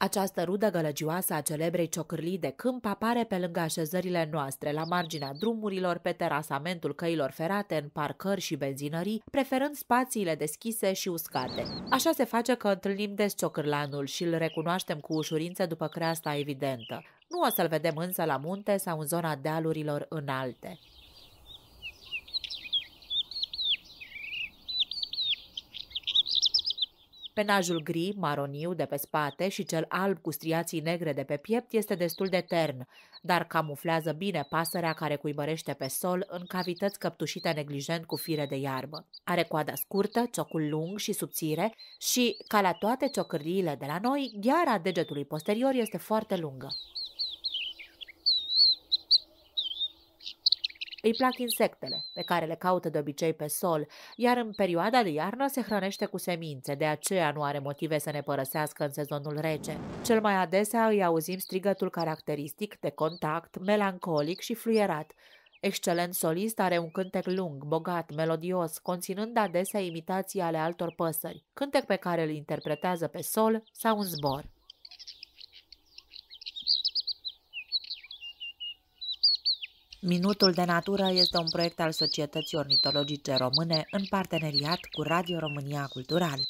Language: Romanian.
Această rudă gălăgioasă a celebrei ciocârlii de câmp apare pe lângă așezările noastre, la marginea drumurilor, pe terasamentul căilor ferate, în parcări și benzinării, preferând spațiile deschise și uscate. Așa se face că întâlnim des ciocârlanul și îl recunoaștem cu ușurință după creasta evidentă. Nu o să-l vedem însă la munte sau în zona dealurilor înalte. Penajul gri, maroniu de pe spate și cel alb cu striații negre de pe piept este destul de tern, dar camuflează bine pasărea care cuibărește pe sol în cavități căptușite neglijent cu fire de iarbă. Are coada scurtă, ciocul lung și subțire și, ca la toate ciocârliile de la noi, gheara degetului posterior este foarte lungă. Îi plac insectele, pe care le caută de obicei pe sol, iar în perioada de iarnă se hrănește cu semințe, de aceea nu are motive să ne părăsească în sezonul rece. Cel mai adesea îi auzim strigătul caracteristic de contact, melancolic și fluierat, Excelent solist are un cântec lung, bogat, melodios, conținând adesea imitații ale altor păsări, cântec pe care îl interpretează pe sol sau în zbor. Minutul de Natură este un proiect al Societății Ornitologice Române în parteneriat cu Radio România Cultural.